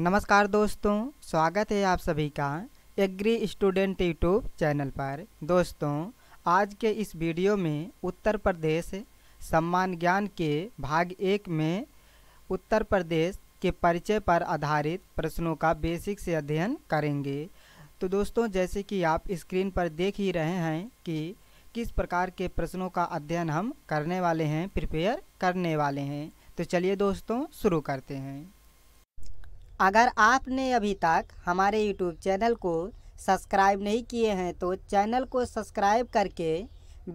नमस्कार दोस्तों स्वागत है आप सभी का एग्री स्टूडेंट यूट्यूब चैनल पर दोस्तों आज के इस वीडियो में उत्तर प्रदेश सम्मान ज्ञान के भाग एक में उत्तर प्रदेश के परिचय पर आधारित प्रश्नों का बेसिक से अध्ययन करेंगे तो दोस्तों जैसे कि आप स्क्रीन पर देख ही रहे हैं कि किस प्रकार के प्रश्नों का अध्ययन हम करने वाले हैं प्रिपेयर करने वाले हैं तो चलिए दोस्तों शुरू करते हैं अगर आपने अभी तक हमारे यूट्यूब चैनल को सब्सक्राइब नहीं किए हैं तो चैनल को सब्सक्राइब करके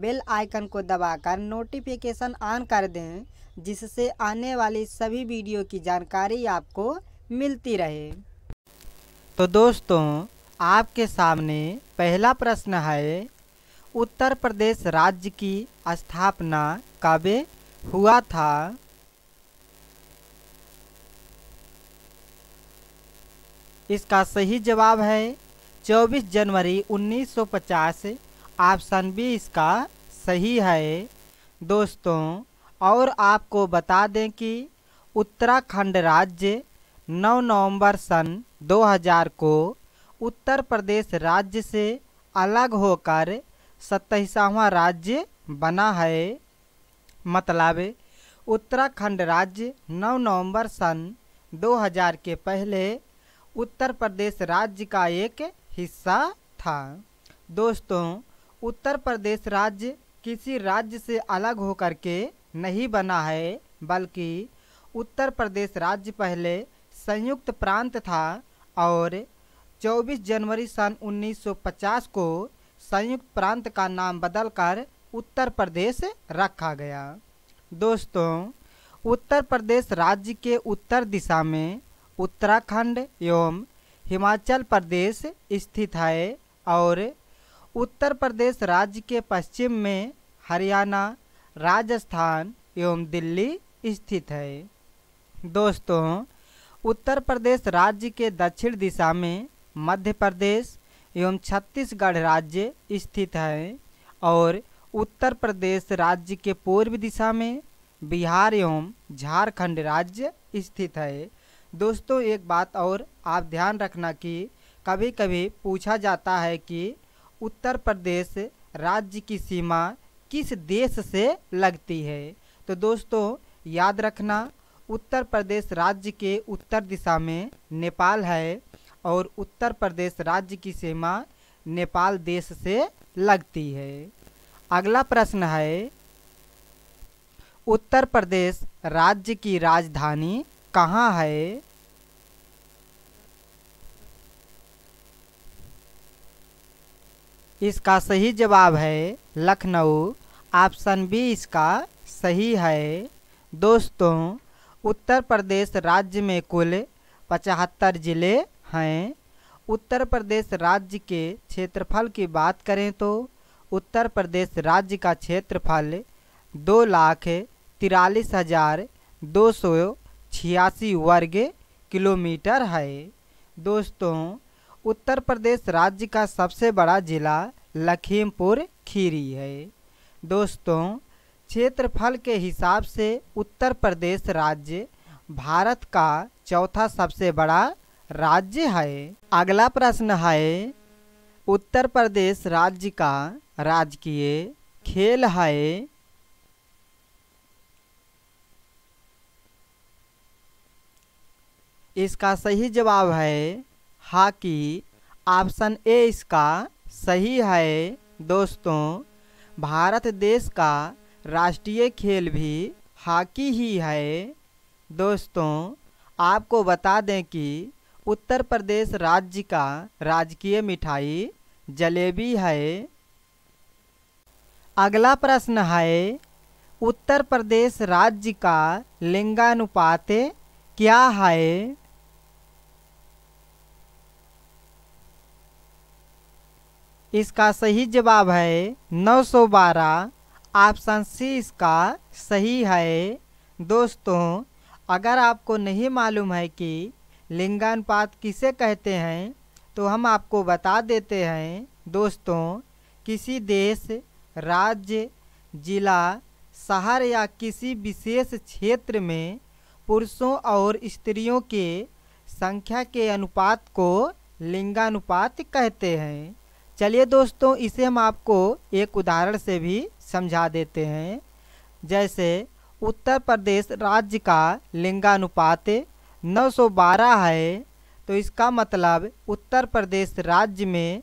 बेल आइकन को दबाकर नोटिफिकेशन ऑन कर दें जिससे आने वाली सभी वीडियो की जानकारी आपको मिलती रहे तो दोस्तों आपके सामने पहला प्रश्न है उत्तर प्रदेश राज्य की स्थापना कब हुआ था इसका सही जवाब है 24 जनवरी 1950 ऑप्शन बी इसका सही है दोस्तों और आपको बता दें कि उत्तराखंड राज्य 9 नवंबर सन 2000 को उत्तर प्रदेश राज्य से अलग होकर सत्ताईसवा राज्य बना है मतलब उत्तराखंड राज्य 9 नवंबर सन 2000 के पहले उत्तर प्रदेश राज्य का एक हिस्सा था दोस्तों उत्तर प्रदेश राज्य किसी राज्य से अलग होकर के नहीं बना है बल्कि उत्तर प्रदेश राज्य पहले संयुक्त प्रांत था और 24 जनवरी सन 1950 को संयुक्त प्रांत का नाम बदलकर उत्तर प्रदेश रखा गया दोस्तों उत्तर प्रदेश राज्य के उत्तर दिशा में उत्तराखंड एवं हिमाचल प्रदेश स्थित है और उत्तर प्रदेश राज्य के पश्चिम में हरियाणा राजस्थान एवं दिल्ली स्थित है दोस्तों उत्तर प्रदेश राज्य के दक्षिण दिशा में मध्य प्रदेश एवं छत्तीसगढ़ राज्य स्थित है और उत्तर प्रदेश राज्य के पूर्व दिशा में बिहार एवं झारखंड राज्य स्थित है दोस्तों एक बात और आप ध्यान रखना कि कभी कभी पूछा जाता है कि उत्तर प्रदेश राज्य की सीमा किस देश से लगती है तो दोस्तों याद रखना उत्तर प्रदेश राज्य के उत्तर दिशा में नेपाल है और उत्तर प्रदेश राज्य की सीमा नेपाल देश से लगती है अगला प्रश्न है उत्तर प्रदेश राज्य की राजधानी कहाँ है इसका सही जवाब है लखनऊ ऑप्शन बी इसका सही है दोस्तों उत्तर प्रदेश राज्य में कुल पचहत्तर ज़िले हैं उत्तर प्रदेश राज्य के क्षेत्रफल की बात करें तो उत्तर प्रदेश राज्य का क्षेत्रफल दो लाख तिरालीस हज़ार दो सौ छियासी वर्ग किलोमीटर है दोस्तों उत्तर प्रदेश राज्य का सबसे बड़ा जिला लखीमपुर खीरी है दोस्तों क्षेत्रफल के हिसाब से उत्तर प्रदेश राज्य भारत का चौथा सबसे बड़ा राज्य है अगला प्रश्न है उत्तर प्रदेश राज्य का राजकीय खेल है इसका सही जवाब है हॉकी ऑप्शन ए इसका सही है दोस्तों भारत देश का राष्ट्रीय खेल भी हॉकी ही है दोस्तों आपको बता दें कि उत्तर प्रदेश राज्य का राजकीय मिठाई जलेबी है अगला प्रश्न है उत्तर प्रदेश राज्य का लिंगानुपात क्या है इसका सही जवाब है 912 ऑप्शन सी इसका सही है दोस्तों अगर आपको नहीं मालूम है कि लिंगानुपात किसे कहते हैं तो हम आपको बता देते हैं दोस्तों किसी देश राज्य जिला शहर या किसी विशेष क्षेत्र में पुरुषों और स्त्रियों के संख्या के अनुपात को लिंगानुपात कहते हैं चलिए दोस्तों इसे हम आपको एक उदाहरण से भी समझा देते हैं जैसे उत्तर प्रदेश राज्य का लिंगानुपात 912 है तो इसका मतलब उत्तर प्रदेश राज्य में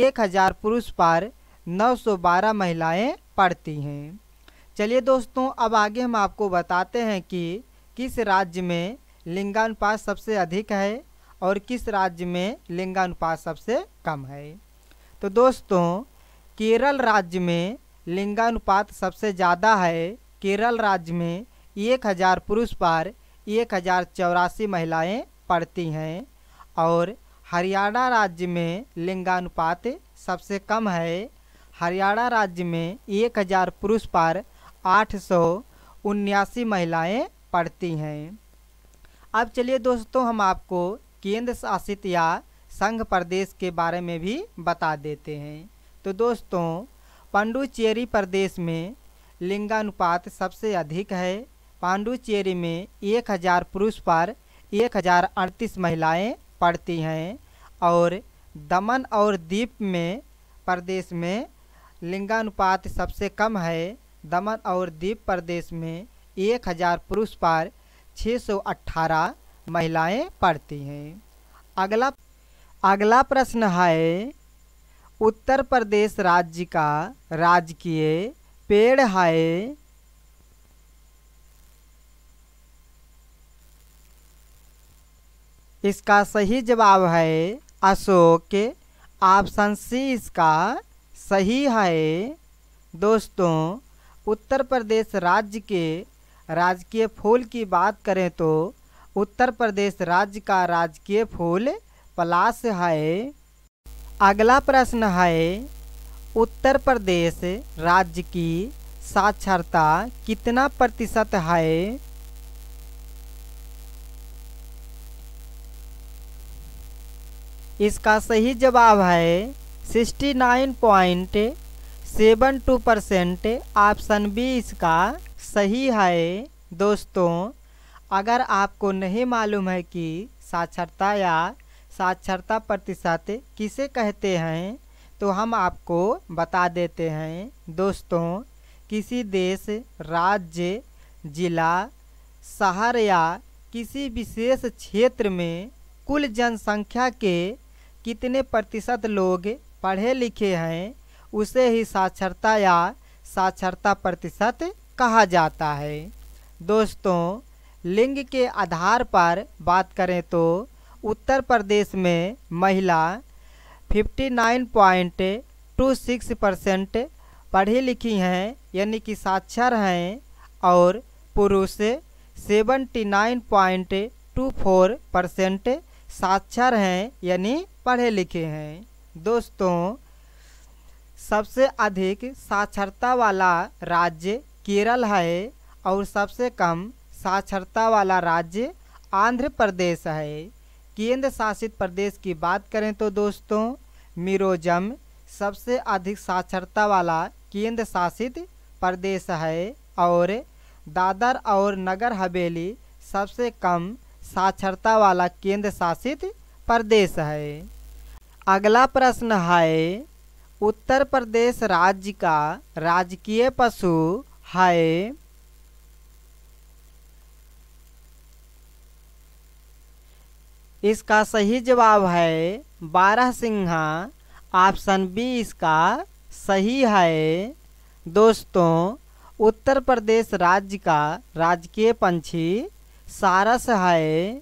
1000 पुरुष पर 912 महिलाएं पढ़ती हैं चलिए दोस्तों अब आगे हम आपको बताते हैं कि किस राज्य में लिंगानुपात सबसे अधिक है और किस राज्य में लिंगानुपात सबसे कम है तो दोस्तों केरल राज्य में लिंगानुपात सबसे ज़्यादा है केरल राज्य में एक हज़ार पुरुष पर एक हज़ार चौरासी महिलाएँ पढ़ती हैं और हरियाणा राज्य में लिंगानुपात सबसे कम है हरियाणा राज्य में एक हज़ार पुरुष पर आठ सौ उन्यासी महिलाएँ पढ़ती हैं अब चलिए दोस्तों हम आपको केंद्र शासित या संघ प्रदेश के बारे में भी बता देते हैं तो दोस्तों पांडुचेरी प्रदेश में लिंगानुपात सबसे अधिक है पांडुचेरी में एक हज़ार पुरुष पर एक हज़ार अड़तीस महिलाएँ पढ़ती हैं और दमन और दीप में प्रदेश में लिंगानुपात सबसे कम है दमन और दीप प्रदेश में एक हज़ार पुरुष पर छः सौ अट्ठारह महिलाएँ पढ़ती हैं अगला अगला प्रश्न है उत्तर प्रदेश राज्य का राजकीय पेड़ है इसका सही जवाब है अशोक ऑप्शन सी इसका सही है दोस्तों उत्तर प्रदेश राज्य के राजकीय फूल की बात करें तो उत्तर प्रदेश राज्य का राजकीय फूल प्लस है अगला प्रश्न है उत्तर प्रदेश राज्य की साक्षरता कितना प्रतिशत है इसका सही जवाब है sixty nine point seven two percent option B इसका सही है दोस्तों अगर आपको नहीं मालूम है कि साक्षरता या साक्षरता प्रतिशत किसे कहते हैं तो हम आपको बता देते हैं दोस्तों किसी देश राज्य जिला शहर या किसी विशेष क्षेत्र में कुल जनसंख्या के कितने प्रतिशत लोग पढ़े लिखे हैं उसे ही साक्षरता या साक्षरता प्रतिशत कहा जाता है दोस्तों लिंग के आधार पर बात करें तो उत्तर प्रदेश में महिला 59.26 परसेंट पढ़ी लिखी हैं यानी कि साक्षर हैं और पुरुष 79.24 परसेंट साक्षर हैं यानी पढ़े लिखे हैं दोस्तों सबसे अधिक साक्षरता वाला राज्य केरल है और सबसे कम साक्षरता वाला राज्य आंध्र प्रदेश है केंद्र शासित प्रदेश की बात करें तो दोस्तों मिरोजम सबसे अधिक साक्षरता वाला केंद्र शासित प्रदेश है और दादर और नगर हवेली सबसे कम साक्षरता वाला केंद्र शासित प्रदेश है अगला प्रश्न है उत्तर प्रदेश राज्य का राजकीय पशु है इसका सही जवाब है बारह सिंहा ऑप्शन बी इसका सही है दोस्तों उत्तर प्रदेश राज्य का राजकीय पंछी सारस है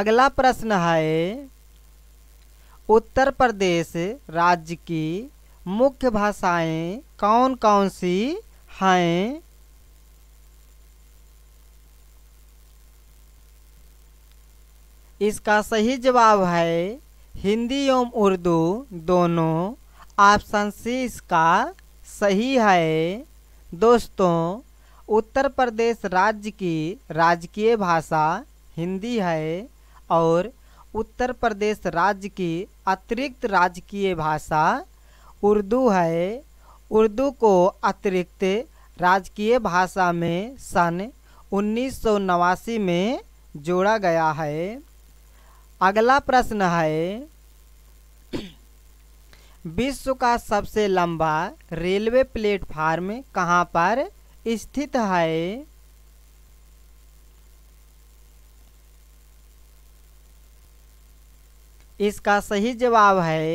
अगला प्रश्न है उत्तर प्रदेश राज्य की मुख्य भाषाएं कौन कौन सी हैं इसका सही जवाब है हिंदी एवं उर्दू दोनों ऑप्शन सी इसका सही है दोस्तों उत्तर प्रदेश राज्य की राजकीय भाषा हिंदी है और उत्तर प्रदेश राज्य की अतिरिक्त राजकीय भाषा उर्दू है उर्दू को अतिरिक्त राजकीय भाषा में सन उन्नीस में जोड़ा गया है अगला प्रश्न है विश्व का सबसे लंबा रेलवे प्लेटफार्म कहाँ पर स्थित है इसका सही जवाब है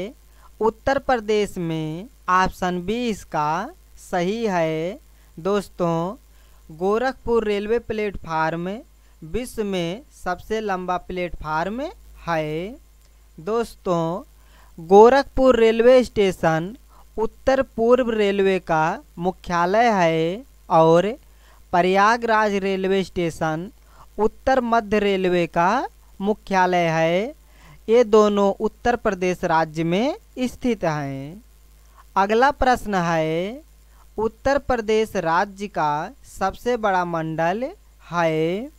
उत्तर प्रदेश में ऑप्शन बी इसका सही है दोस्तों गोरखपुर रेलवे प्लेटफार्म विश्व में सबसे लंबा प्लेटफार्म हाय दोस्तों गोरखपुर रेलवे स्टेशन उत्तर पूर्व रेलवे का मुख्यालय है और प्रयागराज रेलवे स्टेशन उत्तर मध्य रेलवे का मुख्यालय है ये दोनों उत्तर प्रदेश राज्य में स्थित हैं अगला प्रश्न है उत्तर प्रदेश राज्य का सबसे बड़ा मंडल है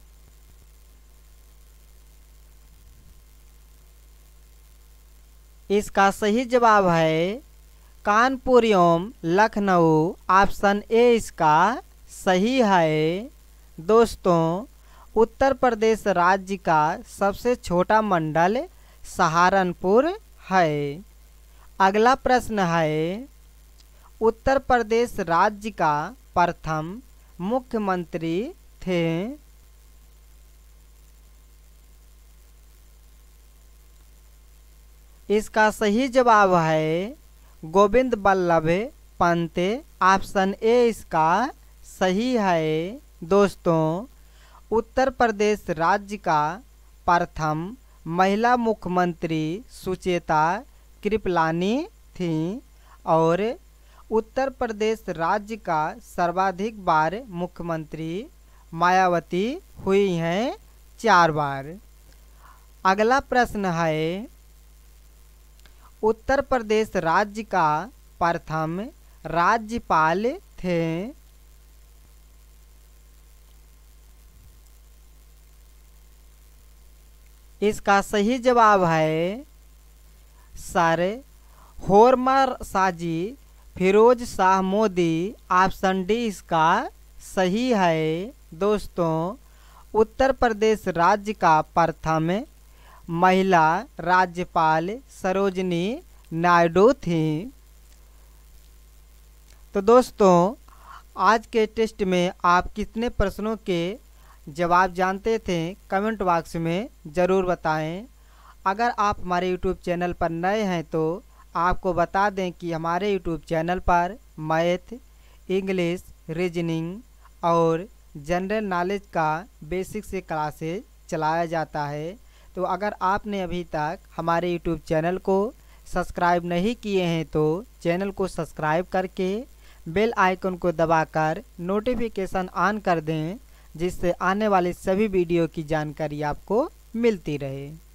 इसका सही जवाब है एवं लखनऊ ऑप्शन ए इसका सही है दोस्तों उत्तर प्रदेश राज्य का सबसे छोटा मंडल सहारनपुर है अगला प्रश्न है उत्तर प्रदेश राज्य का प्रथम मुख्यमंत्री थे इसका सही जवाब है गोविंद बल्लभ पंत ऑप्शन ए इसका सही है दोस्तों उत्तर प्रदेश राज्य का प्रथम महिला मुख्यमंत्री सुचेता कृपलानी थी और उत्तर प्रदेश राज्य का सर्वाधिक बार मुख्यमंत्री मायावती हुई हैं चार बार अगला प्रश्न है उत्तर प्रदेश राज्य का प्रथम राज्यपाल थे इसका सही जवाब है sir Hormusji Phirozeshah Mody option D इसका सही है दोस्तों उत्तर प्रदेश राज्य का प्रथम महिला राज्यपाल सरोजनी नायडू थीं तो दोस्तों आज के टेस्ट में आप कितने प्रश्नों के जवाब जानते थे कमेंट बॉक्स में ज़रूर बताएं अगर आप हमारे यूट्यूब चैनल पर नए हैं तो आपको बता दें कि हमारे यूट्यूब चैनल पर मैथ इंग्लिश रीजनिंग और जनरल नॉलेज का बेसिक से क्लासेज चलाया जाता है तो अगर आपने अभी तक हमारे यूट्यूब चैनल को सब्सक्राइब नहीं किए हैं तो चैनल को सब्सक्राइब करके बेल आइकन को दबाकर नोटिफिकेशन ऑन कर दें जिससे आने वाले सभी वीडियो की जानकारी आपको मिलती रहे